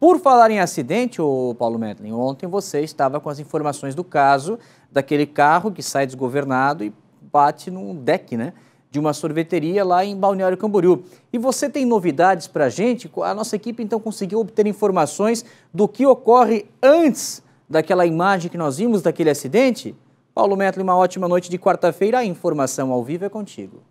Por falar em acidente, o Paulo Metlin, ontem você estava com as informações do caso daquele carro que sai desgovernado e bate num deck, né? De uma sorveteria lá em Balneário Camboriú. E você tem novidades para a gente? A nossa equipe então conseguiu obter informações do que ocorre antes daquela imagem que nós vimos daquele acidente? Paulo Metlin, uma ótima noite de quarta-feira. A informação ao vivo é contigo.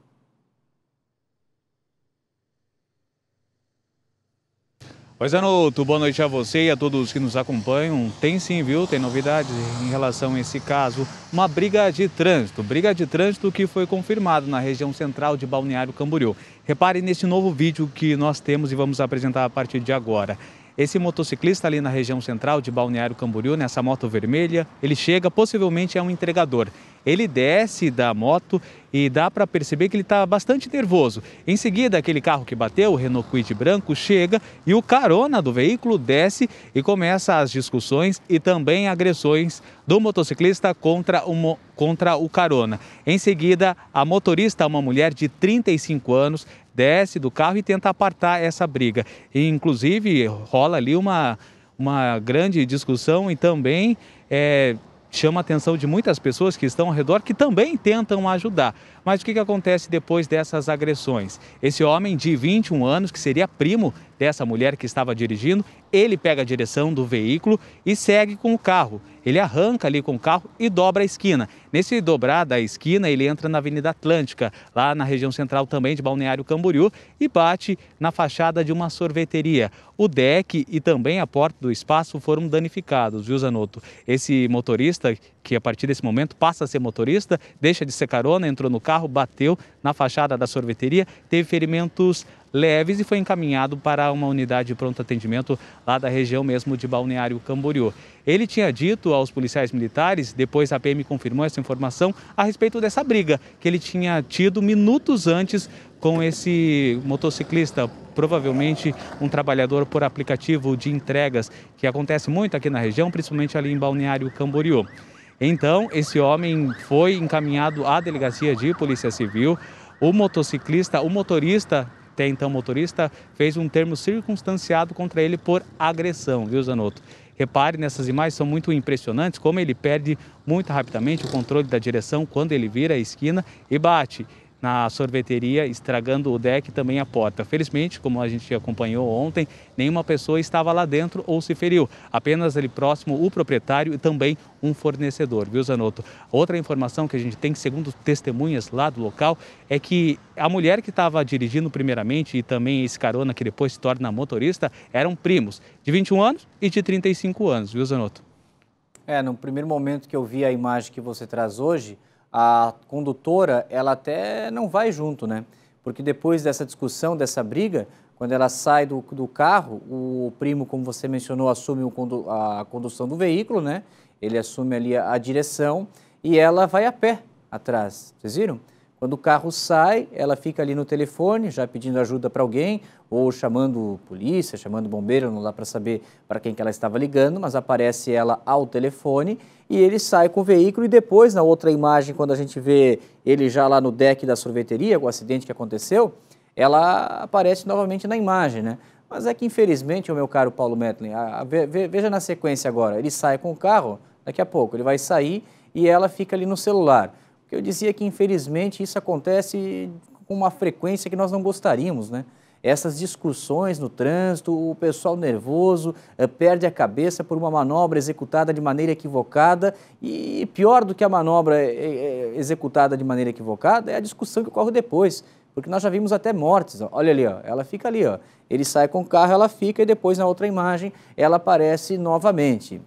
Pois é, Nuto, boa noite a você e a todos que nos acompanham. Tem sim, viu? Tem novidades em relação a esse caso. Uma briga de trânsito, briga de trânsito que foi confirmada na região central de Balneário Camboriú. Repare neste novo vídeo que nós temos e vamos apresentar a partir de agora. Esse motociclista ali na região central de Balneário Camboriú, nessa moto vermelha, ele chega, possivelmente é um entregador. Ele desce da moto e dá para perceber que ele está bastante nervoso. Em seguida, aquele carro que bateu, o Renault Quid branco, chega e o carona do veículo desce e começa as discussões e também agressões do motociclista contra o, contra o carona. Em seguida, a motorista, uma mulher de 35 anos, desce do carro e tenta apartar essa briga. E, inclusive, rola ali uma, uma grande discussão e também é, chama a atenção de muitas pessoas que estão ao redor que também tentam ajudar. Mas o que, que acontece depois dessas agressões? Esse homem de 21 anos, que seria primo dessa mulher que estava dirigindo, ele pega a direção do veículo e segue com o carro ele arranca ali com o carro e dobra a esquina. Nesse dobrar da esquina, ele entra na Avenida Atlântica, lá na região central também de Balneário Camboriú, e bate na fachada de uma sorveteria. O deck e também a porta do espaço foram danificados, viu, Zanotto? Esse motorista, que a partir desse momento passa a ser motorista, deixa de ser carona, entrou no carro, bateu na fachada da sorveteria, teve ferimentos leves e foi encaminhado para uma unidade de pronto atendimento lá da região mesmo de Balneário Camboriú. Ele tinha dito aos policiais militares, depois a PM confirmou essa informação, a respeito dessa briga que ele tinha tido minutos antes com esse motociclista, provavelmente um trabalhador por aplicativo de entregas, que acontece muito aqui na região, principalmente ali em Balneário Camboriú. Então, esse homem foi encaminhado à delegacia de Polícia Civil. O motociclista, o motorista até então motorista, fez um termo circunstanciado contra ele por agressão, viu, Zanotto? Repare nessas imagens, são muito impressionantes, como ele perde muito rapidamente o controle da direção quando ele vira a esquina e bate na sorveteria, estragando o deck e também a porta. Felizmente, como a gente acompanhou ontem, nenhuma pessoa estava lá dentro ou se feriu. Apenas ali próximo o proprietário e também um fornecedor, viu, Zanotto? Outra informação que a gente tem, segundo testemunhas lá do local, é que a mulher que estava dirigindo primeiramente e também esse carona que depois se torna motorista eram primos de 21 anos e de 35 anos, viu, Zanotto? É, no primeiro momento que eu vi a imagem que você traz hoje, a condutora ela até não vai junto, né? Porque depois dessa discussão, dessa briga, quando ela sai do, do carro, o primo, como você mencionou, assume o, a condução do veículo, né? Ele assume ali a, a direção e ela vai a pé atrás. Vocês viram? Quando o carro sai, ela fica ali no telefone, já pedindo ajuda para alguém, ou chamando polícia, chamando bombeiro, não dá para saber para quem que ela estava ligando, mas aparece ela ao telefone e ele sai com o veículo. E depois, na outra imagem, quando a gente vê ele já lá no deck da sorveteria, com o acidente que aconteceu, ela aparece novamente na imagem, né? Mas é que, infelizmente, o meu caro Paulo Metlin, veja na sequência agora, ele sai com o carro, daqui a pouco ele vai sair e ela fica ali no celular. Porque eu dizia que, infelizmente, isso acontece com uma frequência que nós não gostaríamos, né? Essas discussões no trânsito, o pessoal nervoso eh, perde a cabeça por uma manobra executada de maneira equivocada e pior do que a manobra eh, eh, executada de maneira equivocada é a discussão que ocorre depois, porque nós já vimos até mortes. Olha ali, ó, ela fica ali, ó. ele sai com o carro, ela fica e depois na outra imagem ela aparece novamente.